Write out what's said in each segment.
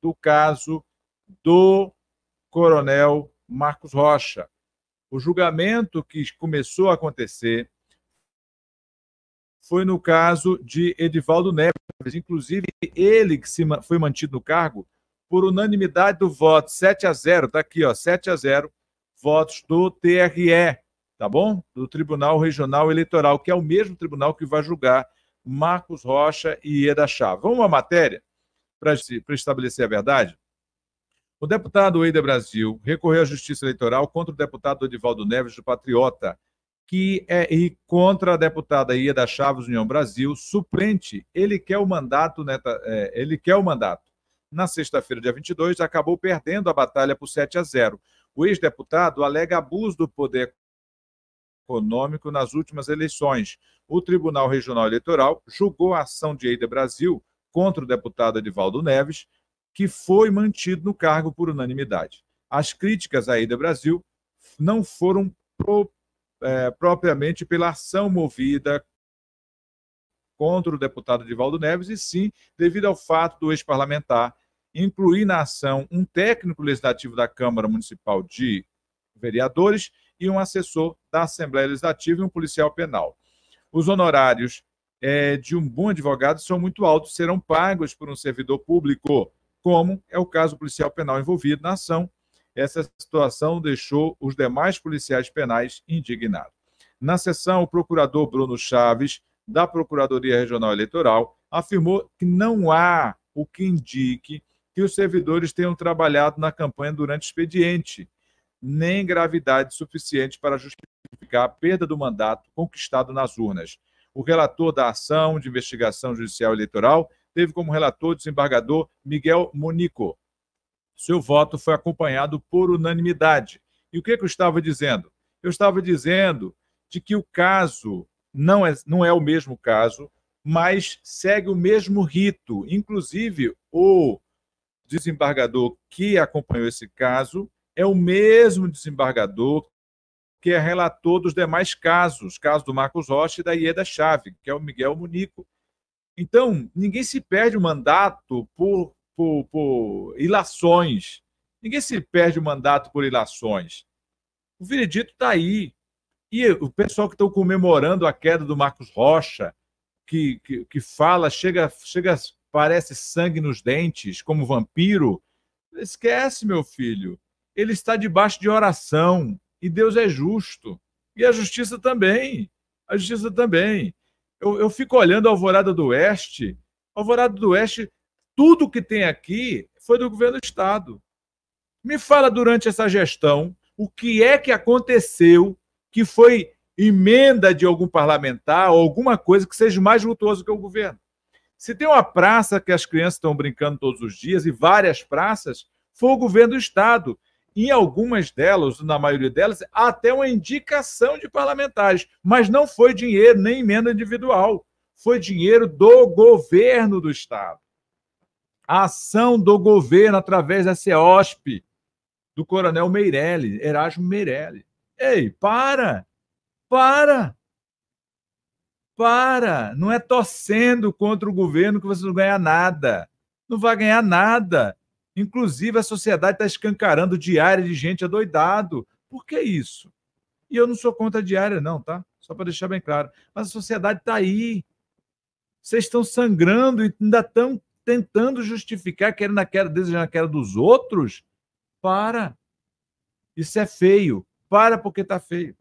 do caso do coronel Marcos Rocha. O julgamento que começou a acontecer foi no caso de Edivaldo Neves. Inclusive, ele que se, foi mantido no cargo por unanimidade do voto, 7 a 0, tá aqui, ó, 7 a 0, votos do TRE, tá bom? Do Tribunal Regional Eleitoral, que é o mesmo tribunal que vai julgar Marcos Rocha e Eda Chá. Vamos à matéria? para estabelecer a verdade? O deputado Eider Brasil recorreu à Justiça Eleitoral contra o deputado Odivaldo Neves, do Patriota, que é e contra a deputada Ieda Chaves, União Brasil, suplente. Ele quer o mandato, né, é, ele quer o mandato. Na sexta-feira, dia 22, acabou perdendo a batalha por 7 a 0. O ex-deputado alega abuso do poder econômico nas últimas eleições. O Tribunal Regional Eleitoral julgou a ação de Eider Brasil contra o deputado Edivaldo Neves, que foi mantido no cargo por unanimidade. As críticas à Ida Brasil não foram pro, é, propriamente pela ação movida contra o deputado Edivaldo Neves, e sim devido ao fato do ex-parlamentar incluir na ação um técnico legislativo da Câmara Municipal de Vereadores e um assessor da Assembleia Legislativa e um policial penal. Os honorários é, de um bom advogado são muito altos, serão pagos por um servidor público, como é o caso policial penal envolvido na ação. Essa situação deixou os demais policiais penais indignados. Na sessão, o procurador Bruno Chaves, da Procuradoria Regional Eleitoral, afirmou que não há o que indique que os servidores tenham trabalhado na campanha durante o expediente, nem gravidade suficiente para justificar a perda do mandato conquistado nas urnas. O relator da ação de investigação judicial eleitoral teve como relator o desembargador Miguel Monico. Seu voto foi acompanhado por unanimidade. E o que, é que eu estava dizendo? Eu estava dizendo de que o caso não é, não é o mesmo caso, mas segue o mesmo rito. Inclusive, o desembargador que acompanhou esse caso é o mesmo desembargador que é relator dos demais casos, caso do Marcos Rocha e da Ieda Chave, que é o Miguel Munico. Então, ninguém se perde o mandato por, por, por ilações. Ninguém se perde o mandato por ilações. O veredito está aí. E o pessoal que estão comemorando a queda do Marcos Rocha, que, que, que fala, chega, chega, parece sangue nos dentes, como vampiro, esquece, meu filho. Ele está debaixo de oração. E Deus é justo. E a justiça também. A justiça também. Eu, eu fico olhando a Alvorada do Oeste. A Alvorada do Oeste, tudo que tem aqui foi do governo do Estado. Me fala durante essa gestão o que é que aconteceu que foi emenda de algum parlamentar ou alguma coisa que seja mais lutuoso que o governo. Se tem uma praça que as crianças estão brincando todos os dias, e várias praças, foi o governo do Estado em algumas delas, na maioria delas, até uma indicação de parlamentares, mas não foi dinheiro nem emenda individual, foi dinheiro do governo do Estado. A ação do governo através da CEOSP, do coronel Meirelli, Erasmo Meirelli. Ei, para! Para! Para! Não é torcendo contra o governo que você não ganha nada. Não vai ganhar nada Inclusive, a sociedade está escancarando diária de gente adoidado. Por que isso? E eu não sou contra a diária, não, tá? Só para deixar bem claro. Mas a sociedade está aí. Vocês estão sangrando e ainda estão tentando justificar, querendo a queda, desejando a queda dos outros. Para. Isso é feio. Para porque está feio.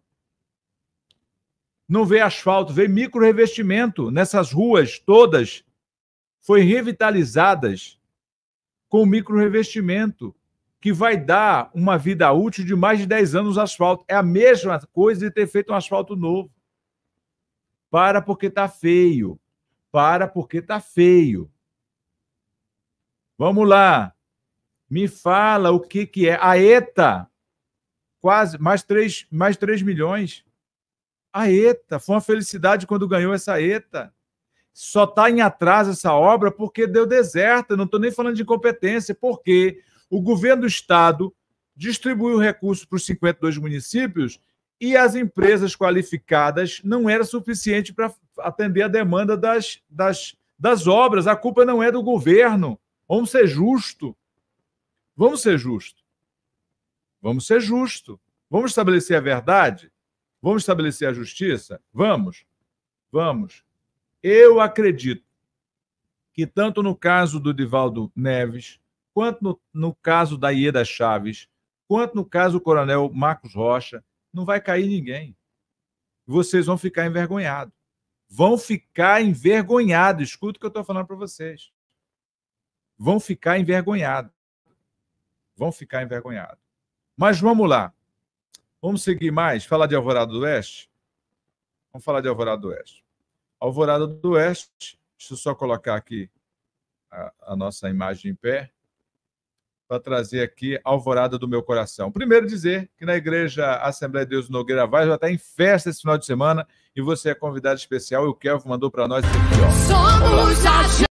Não vê asfalto, vê micro revestimento nessas ruas todas. Foi revitalizadas com micro revestimento, que vai dar uma vida útil de mais de 10 anos asfalto. É a mesma coisa de ter feito um asfalto novo. Para porque está feio. Para porque está feio. Vamos lá. Me fala o que, que é. A ETA, quase, mais 3, mais 3 milhões. A ETA, foi uma felicidade quando ganhou essa ETA só está em atraso essa obra porque deu deserta, não estou nem falando de incompetência, porque o governo do Estado distribuiu recursos para os 52 municípios e as empresas qualificadas não era suficiente para atender a demanda das, das, das obras. A culpa não é do governo. Vamos ser justo. Vamos ser justo. Vamos ser justo. Vamos estabelecer a verdade? Vamos estabelecer a justiça? Vamos. Vamos. Eu acredito que, tanto no caso do Divaldo Neves, quanto no, no caso da Ieda Chaves, quanto no caso do coronel Marcos Rocha, não vai cair ninguém. Vocês vão ficar envergonhados. Vão ficar envergonhados. Escuta o que eu estou falando para vocês. Vão ficar envergonhados. Vão ficar envergonhados. Mas vamos lá. Vamos seguir mais? Falar de Alvorada do Oeste? Vamos falar de Alvorada do Oeste. Alvorada do Oeste, deixa eu só colocar aqui a, a nossa imagem em pé, para trazer aqui a Alvorada do Meu Coração. Primeiro dizer que na Igreja Assembleia de Deus Nogueira Vaz vai estar tá em festa esse final de semana e você é convidado especial e o Kelvin mandou para nós aqui, ó. Somos a